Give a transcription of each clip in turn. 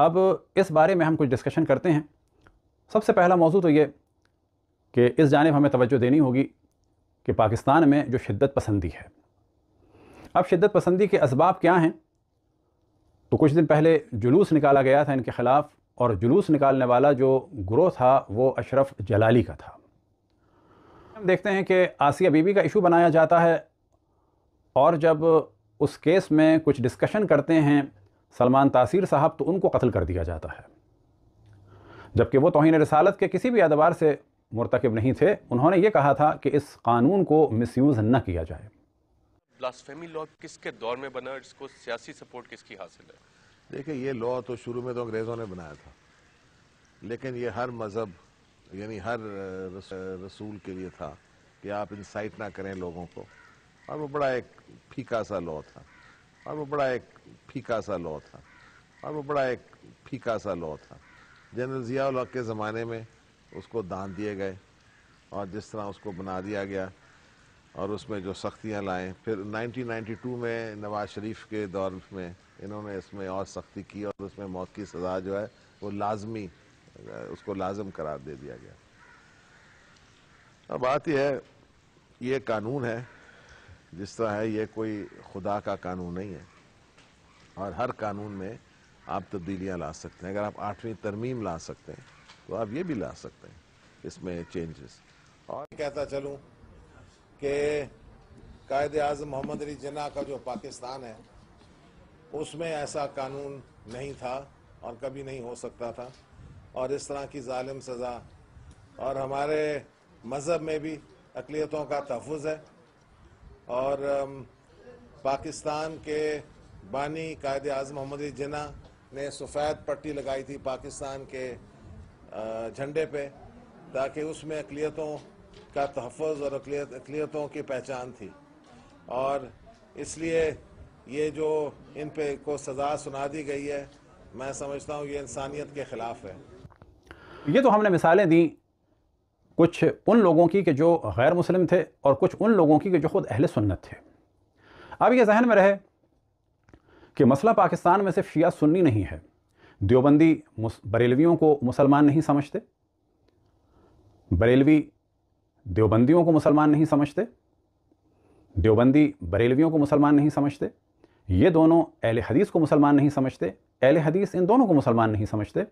अब इस बारे में हम कुछ डिस्कशन करते हैं सबसे पहला मौजू तो ये कि इस जानब हमें तोज्जो देनी होगी कि पाकिस्तान में जो शिद्दत पसंदी है अब शिद्दत पसंदी के इसबाब क्या हैं तो कुछ दिन पहले जुलूस निकाला गया था इनके ख़िलाफ़ और जुलूस निकालने वाला जो ग्रोह था वो अशरफ जलाली का था हम देखते हैं कि आसिया बीबी का इशू बनाया जाता है और जब उस केस में कुछ डिस्कशन करते हैं सलमान तासीर साहब तो उनको कत्ल कर दिया जाता है जबकि वो तोहन रसालत के किसी भी अदबार से मरतकब नहीं थे उन्होंने ये कहा था कि इस कानून को मिसयूज़ न किया जाए ब्लास्फेमी लॉ किसके दौर में बना इसको सियासी सपोर्ट किसकी हासिल है देखिए ये लॉ तो शुरू में तो अंग्रेज़ों ने बनाया था लेकिन ये हर मज़हब यानी हर रसूल के लिए था कि आप इंसाइट ना करें लोगों को और वो बड़ा एक फीका सा लॉ था और वो बड़ा एक फीका सा लॉ था और वो बड़ा एक फीका सा लॉ था जनरल जियाल के ज़माने में उसको दान दिए गए और जिस तरह उसको बना दिया गया और उसमें जो सख्तियाँ लाएं फिर 1992 में नवाज शरीफ के दौर में इन्होंने इसमें और सख्ती की और उसमें मौत की सज़ा जो है वो लाजमी उसको लाजम करार दे दिया गया अब बात यह है ये कानून है जिस तरह है ये कोई खुदा का कानून नहीं है और हर कानून में आप तब्दीलियाँ ला सकते हैं अगर आप आठवीं तरमीम ला सकते हैं तो आप ये भी ला सकते हैं इसमें चेंजेस और कहता चलूँ कि कायद आजम मोहम्मद अली जना का जो पाकिस्तान है उसमें ऐसा कानून नहीं था और कभी नहीं हो सकता था और इस तरह की ालिम सज़ा और हमारे मज़हब में भी अकलीतों का तहफ़ है और um, पाकिस्तान के बानी कायद आज़म मोहम्मद जिना ने सफ़ेद पट्टी लगाई थी पाकिस्तान के uh, झंडे पे ताकि उसमें अकलीतों का तहफ़ और अकलीतों की पहचान थी और इसलिए ये जो इन पे को सज़ा सुना दी गई है मैं समझता हूँ ये इंसानियत के ख़िलाफ़ है ये तो हमने मिसालें दी कुछ उन लोगों की कि जो गैर मुस्लिम थे और कुछ उन लोगों की कि जो ख़ुद अहल सुन्नत थे अब ये जहन में रहे कि मसला पाकिस्तान में सिर्फ शिया सुन्नी नहीं है देवबंदी बरेलवियों को मुसलमान नहीं समझते बरेलवी देवबंदियों को मुसलमान नहीं समझते देवबंदी बरेलवियों को मुसलमान नहीं समझते ये दोनों अहल हदीस को मुसलमान नहीं समझते अहल हदीस इन दोनों को मुसलमान नहीं समझते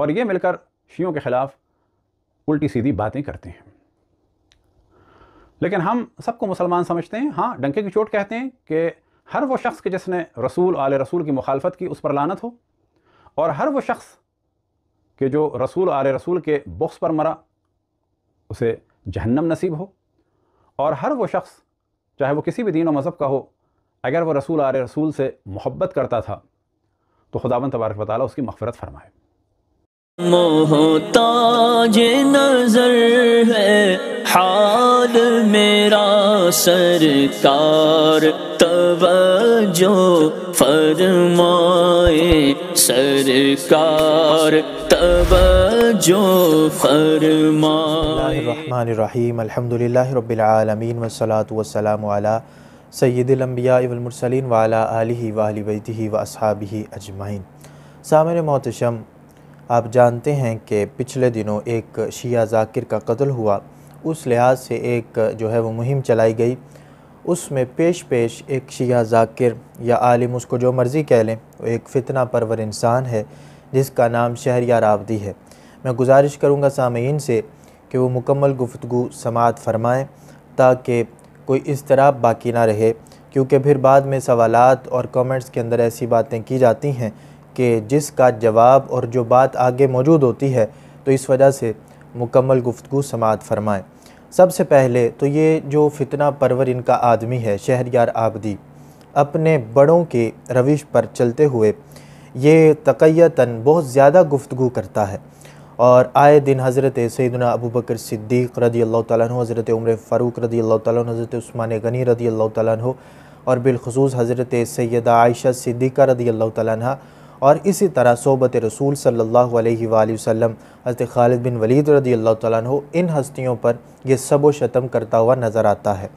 और ये मिलकर शियों के ख़िलाफ़ उल्टी सीधी बातें करते हैं लेकिन हम सबको मुसलमान समझते हैं हाँ डंके की चोट कहते हैं कि हर वो शख्स के जिसने रसूल आल रसूल की मुखालफत की उस पर लानत हो और हर वो शख्स के जो रसूल आल रसूल के बुक्स पर मरा उसे जहन्नम नसीब हो और हर वो शख्स चाहे वो किसी भी दीन व मज़हब का हो अगर वो रसूल आल रसूल से मोहब्बत करता था तो खुदाबंद तबारक वाली उसकी मफ़रत फरमाए मोहताज नजर है हाल मेरा सरकार तवज्जो फरमाए सरकार तवज्जो फरमाए रहमान रहीम अल्हम्दुलिल्लाह रब्बिल आलमीन वस्सलातु वस्सलामु अला सय्यदिल अंबिया वल मुरसलीन व अला आलिही व अहलि बैतिही व असहाबिहि अजमाइन सामने मोहतशम आप जानते हैं कि पिछले दिनों एक शिया जाकिर का कत्ल हुआ उस लिहाज से एक जो है वो मुहिम चलाई गई उसमें पेश पेश एक शिया जाकिर या आलिम उसको जो मर्ज़ी कह लें वो एक फ़ितना परवर इंसान है जिसका नाम शहरियार रावदी है मैं गुजारिश करूँगा सामीन से कि वो मुकम्मल गुफ्तु समात फरमाएँ ताकि कोई इस तरह बाकी ना रहे क्योंकि फिर बाद में सवालात और कमेंट्स के अंदर ऐसी बातें की जाती हैं कि जिसका जवाब और जो बात आगे मौजूद होती है तो इस वजह से मुकम्मल गुफ्तु समात फरमाएँ सबसे पहले तो ये जो फितना परवर इनका आदमी है यार आबदी अपने बड़ों के रविश पर चलते हुए ये तकैतन बहुत ज़्यादा गुफ्तु करता है और आए दिन हज़रत सैदना अबू बकर सिद्दीक़ रदी अल्लाह तु हज़रत उम्र फ़ारूक रदी अल्लाह तु हज़रत उस्मान गनी रदी अल्लाह तु और बिलखसूस हज़रत सैदा आयशा सिद्दीक़ा रदी अल्लाह तह और इसी तरह सोबत रसूल सल्ला वसम हज़रत खालिद बिन वलीद रदी अल्लाह तु इन हस्तियों पर यह सब शतम करता हुआ नज़र आता है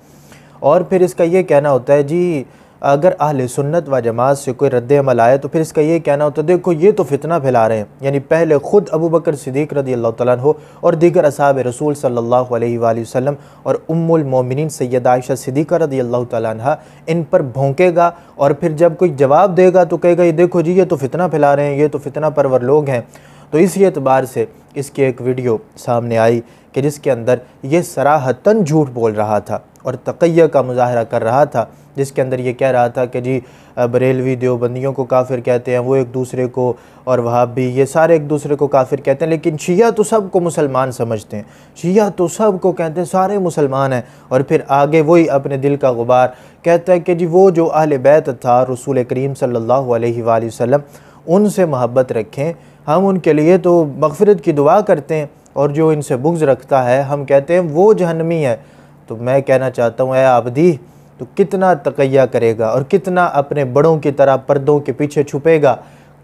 और फिर इसका यह कहना होता है जी अगर अहल सुन्नत व जमात से कोई रद्द अमल आए तो फिर इसका ये कहना होता है देखो ये तो फितना फैला रहे हैं यानी पहले ख़ुद अबू बकर सिद्दीक रदी अल्लाह तु और दीगर असाब रसूल सल्ला वसम और उम्मिन सैद आयशा सिद्दीक़ रदी अल्लाह तह इन पर भोंकेगा और फिर जब कोई जवाब देगा तो कहेगा ये देखो जी ये तो फितना फैला रहे हैं ये तो फितना परवर लोग हैं तो इसी एतबार से इसकी एक वीडियो सामने आई कि जिसके अंदर ये सराहतन झूठ बोल रहा था और तकैया का मुजाहरा कर रहा था जिसके अंदर ये कह रहा था कि जी बरेलवी देवबंदियों को काफिर कहते हैं वो एक दूसरे को और वहाँ भी ये सारे एक दूसरे को काफिर कहते हैं लेकिन शिया तो सब को मुसलमान समझते हैं शिया तो सब को कहते हैं सारे मुसलमान हैं और फिर आगे वही अपने दिल का गुबार कहता है कि जी वो जो अहल बैत था रसूल करीम सल्ला वसम वसल्लम उनसे मोहब्बत रखें हम उनके लिए तो मगफरत की दुआ करते हैं और जो इनसे बुग्ज़ रखता है हम कहते हैं वो जहनमी है तो मैं कहना चाहता हूँ आबदी तो कितना तकैया करेगा और कितना अपने बड़ों की तरह पर्दों के पीछे छुपेगा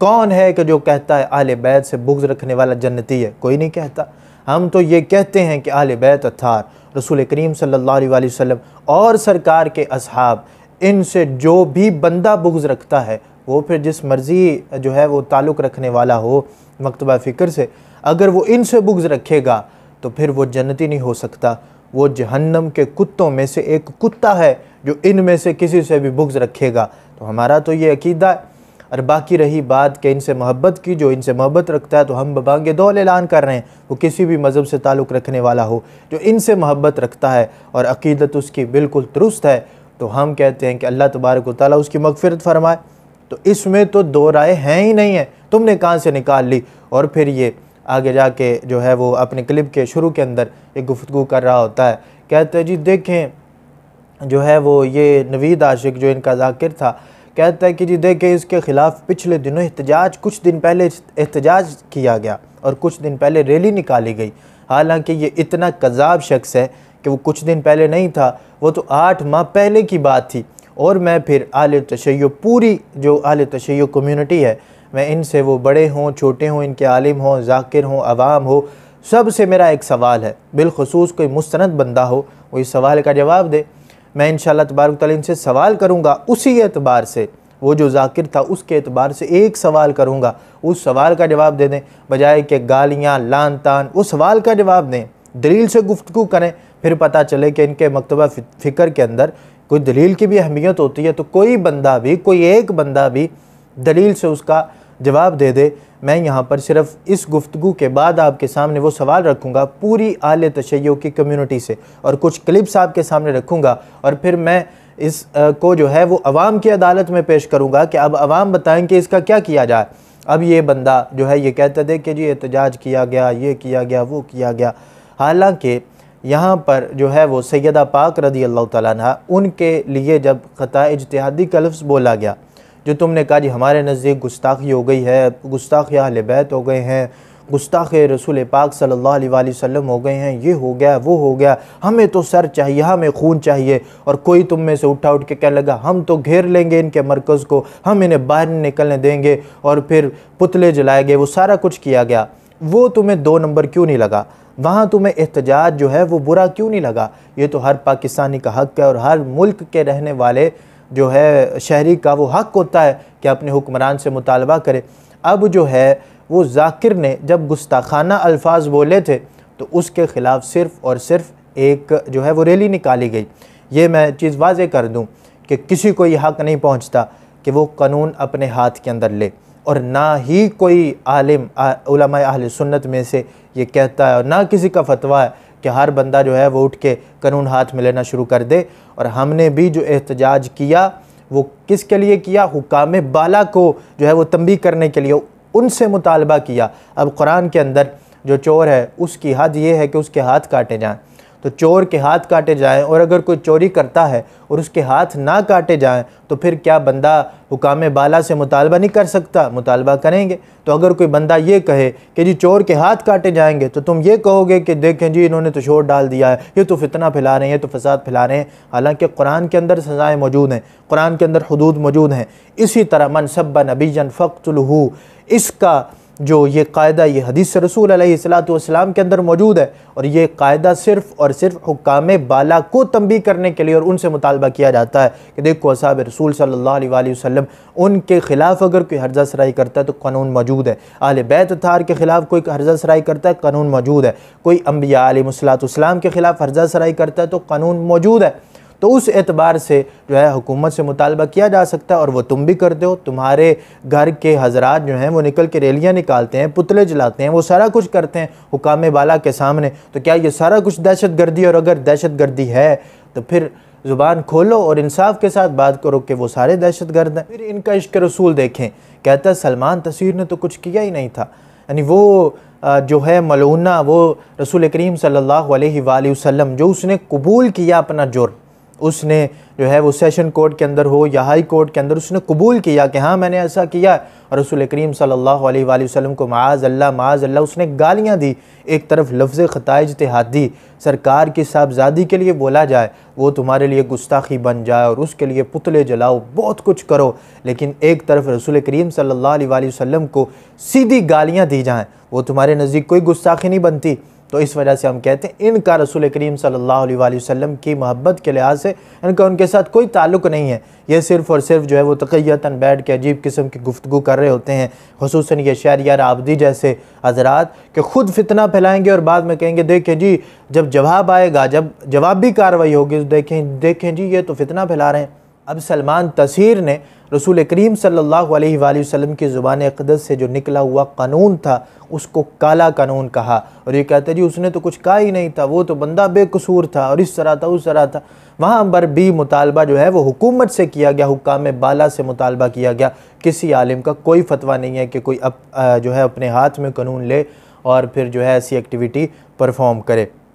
कौन है कि जो कहता है आल बैत से बुग्ज रखने वाला जन्नती है कोई नहीं कहता हम तो ये कहते हैं कि आल बैत अथार रसूल करीम सल्लल्लाहु अलैहि वसल्लम और सरकार के असहाब इनसे जो भी बंदा बुग्ज रखता है वो फिर जिस मर्ज़ी जो है वो ताल्लुक़ रखने वाला हो मकतबा फ़िक्र से अगर वो इनसे बुग्ज रखेगा तो फिर वो जन्नती नहीं हो सकता वो जहन्नम के कुत्तों में से एक कुत्ता है जो इन में से किसी से भी बुग्ज रखेगा तो हमारा तो ये अकीदा है और बाकी रही बात कि इनसे मोहब्बत की जो इनसे मोहब्बत रखता है तो हम बबांगे दौल ऐलान कर रहे हैं वो किसी भी मज़हब से ताल्लुक़ रखने वाला हो जो इनसे मोहब्बत रखता है और अकीदत उसकी बिल्कुल दुरुस्त है तो हम कहते हैं कि अल्लाह तबारक ताली उसकी मगफरत फरमाए तो इसमें तो दो राय हैं ही नहीं है तुमने कहाँ से निकाल ली और फिर ये आगे जाके जो है वो अपने क्लिप के शुरू के अंदर एक गुफ्तु कर रहा होता है कहते हैं जी देखें जो है वो ये नवीद आशिक जो इनका जाकिर था कहता है कि जी देखें इसके ख़िलाफ़ पिछले दिनों एहतजाज कुछ दिन पहले एहतजाज किया गया और कुछ दिन पहले रैली निकाली गई हालांकि ये इतना कजाब शख्स है कि वो कुछ दिन पहले नहीं था वो तो आठ माह पहले की बात थी और मैं फिर आल तशैय पूरी जो आल तशैय कम्यूनिटी है मैं इनसे वो बड़े हों छोटे हों इनके आलिम हों जाकिर हों आवाम हो सब से मेरा एक सवाल है बिलखसूस कोई मुस्ंद बंदा हो वो इस सवाल का जवाब दे मैं इन शाला तबारक इनसे सवाल करूँगा उसी एतबार से वो जो जाकिर था उसके अतबार से एक सवाल करूँगा उस सवाल का जवाब दे दें बजाय कि गालियाँ लान तान उस सवाल का जवाब दें दलील से गुफ्तु करें फिर पता चले कि इनके मकतबा फ़िक्र के अंदर कोई दलील की भी अहमियत होती है तो कोई बंदा भी कोई एक बंदा भी दलील से उसका जवाब दे दे मैं यहाँ पर सिर्फ इस गुफ्तु के बाद आपके सामने वो सवाल रखूँगा पूरी आल तशैय की कम्यूनिटी से और कुछ क्लिप्स आपके सामने रखूँगा और फिर मैं इस को जो है वो अवाम की अदालत में पेश करूँगा कि अब अवाम बताएँ कि इसका क्या किया जाए अब ये बंदा जो है ये कहता थे कि जी एहतजाज किया गया ये किया गया वो किया गया हालांकि यहाँ पर जो है वो सैदा पाक रदी अल्लाह ताली के लिए जब ख़ता इजतहादी का लफ्स बोला गया जो तुमने कहा जी हमारे नज़दीक गुस्ताखी हो गई है गुस्ताखी अहल बैत हो गए हैं गुस्ताख रसूल पाक सल्लल्लाहु अलैहि वसल्लम हो गए हैं ये हो गया वो हो गया हमें तो सर चाहिए हमें खून चाहिए और कोई तुम में से उठा उठ के कह लगा हम तो घेर लेंगे इनके मरकज़ को हम इन्हें बाहर निकलने देंगे और फिर पुतले जलाए गए वो सारा कुछ किया गया वो तुम्हें दो नंबर क्यों नहीं लगा वहाँ तुम्हें एहतजाज जो है वो बुरा क्यों नहीं लगा ये तो हर पाकिस्तानी का हक है और हर मुल्क के रहने वाले जो है शहरी का वो हक़ होता है कि अपने हुक्मरान से मुतालबा करे अब जो है वो जाकिर ने जब गुस्ताखाना अल्फाज बोले थे तो उसके ख़िलाफ़ सिर्फ़ और सिर्फ एक जो है वो रैली निकाली गई ये मैं चीज़ वाज कर दूँ कि किसी को ये हक़ नहीं पहुँचता कि वो कानून अपने हाथ के अंदर ले और ना ही कोई आलिम उलमा अहल सुन्नत में से ये कहता है और ना किसी का फतवा है कि हर बंदा जो है वो उठ के कानून हाथ में लेना शुरू कर दे और हमने भी जो एहतजाज किया वो किसके लिए किया हुकाम बाला को जो है वो तंबी करने के लिए उनसे मुतालबा किया अब कुरान के अंदर जो चोर है उसकी हद ये है कि उसके हाथ काटे जाएँ तो चोर के हाथ काटे जाएं और अगर कोई चोरी करता है और उसके हाथ ना काटे जाएं तो फिर क्या बंदा हुकाम बाला से मुतालबा नहीं कर सकता मुतालबा करेंगे तो अगर कोई बंदा ये कहे कि जी चोर के हाथ काटे जाएंगे तो तुम ये कहोगे कि देखें जी इन्होंने तो शोर डाल दिया है ये तो फितना फैला रहे हैं ये तो फसाद फैला रहे हैं हालांकि कुरान के अंदर सज़ाएँ मौजूद हैं कुरान के अंदर हदूद मौजूद हैं इसी तरह मनसबा नबीजन फ़क्तुलहू इसका जो ये कायदा ये हदीस रसूल सलाम के अंदर मौजूद है और ये कायदा सिर्फ़ और सिर्फ हुकाम बाला को तंबी करने के लिए और उनसे मुतालबा किया जाता है कि देखो असाब रसूल सल्ला वसम उनके ख़िलाफ़ अगर कोई हर्जा सराई करता है तो कानून मौजूद है आल बैत थार के ख़िलाफ़ कोई हर्जा सराई करता है कानून मौजूद है कोई अम्बिया आलमसलाम के ख़िलाफ़ हर्जा सराई करता है तो कानून मौजूद है तो उस एतबार से जो है हुकूमत से मुतालबा किया जा सकता है और वह तुम भी करते हो तुम्हारे घर के हजरात जो हैं वो निकल के रैलियाँ निकालते हैं पुतले जलाते हैं वो सारा कुछ करते हैं हुकाम बाला के सामने तो क्या ये सारा कुछ दहशत गर्दी और अगर दहशत गर्दी है तो फिर ज़ुबान खोलो और इंसाफ के साथ बात करो कि वो सारे दहशत गर्द हैं फिर इनका इश्क रसूल देखें कहता सलमान तस्वीर ने तो कुछ किया ही नहीं था यानी वो जो है मलूना वो रसूल करीम सल्लल्लाहु अलैहि वसल्लम जो उसने कबूल किया अपना जुर्म उसने जो है वो सेशन कोर्ट के अंदर हो या हाई कोर्ट के अंदर उसने कबूल किया कि हाँ मैंने ऐसा किया और रसूल करीम सल्लल्लाहु अलैहि वसल्लम को माज अल्लाह माज अल्लाह उसने गालियाँ दी एक तरफ लफ्ज़ ख़ता तिहादी दी सरकार की साहबजादी के लिए बोला जाए वो तुम्हारे लिए गुस्ताखी बन जाए और उसके लिए पुतले जलाओ बहुत कुछ करो लेकिन एक तरफ रसूल करीम सल्लल्लाहु अलैहि वसल्लम को सीधी गालियाँ दी जाएँ वो तुम्हारे नज़दीक कोई गुस्ताखी नहीं बनती तो इस वजह से हम कहते हैं इनका रसूल करीम सल्लल्लाहु अलैहि वसल्लम की मोहब्बत के लिहाज से इनका उनके साथ कोई ताल्लुक नहीं है ये सिर्फ़ और सिर्फ जो है वो तकैता बैठ के अजीब किस्म की गुफ्तु कर रहे होते हैं खसूस ये यार आबदी जैसे हजरात कि ख़ुद फितना फैलाएँगे और बाद में कहेंगे देखें जी जब जवाब आएगा जब जवाब भी कार्रवाई होगी तो देखें देखें जी ये तो फितना फैला रहे हैं अब सलमान तसीर ने रसूल करीम सल्लल्लाहु अलैहि वसल्लम की ज़ुबान अकदस से जो निकला हुआ कानून था उसको काला कानून कहा और ये कहते जी उसने तो कुछ कहा ही नहीं था वो तो बंदा बेकसूर था और इस तरह था उस तरह था वहाँ पर भी मुतालबा जो है वो हुकूमत से किया गया हुकाम बाला से मुतालबा किया गया किसी आलिम का कोई फतवा नहीं है कि कोई अप, जो है अपने हाथ में कानून ले और फिर जो है ऐसी एक्टिविटी परफॉर्म करे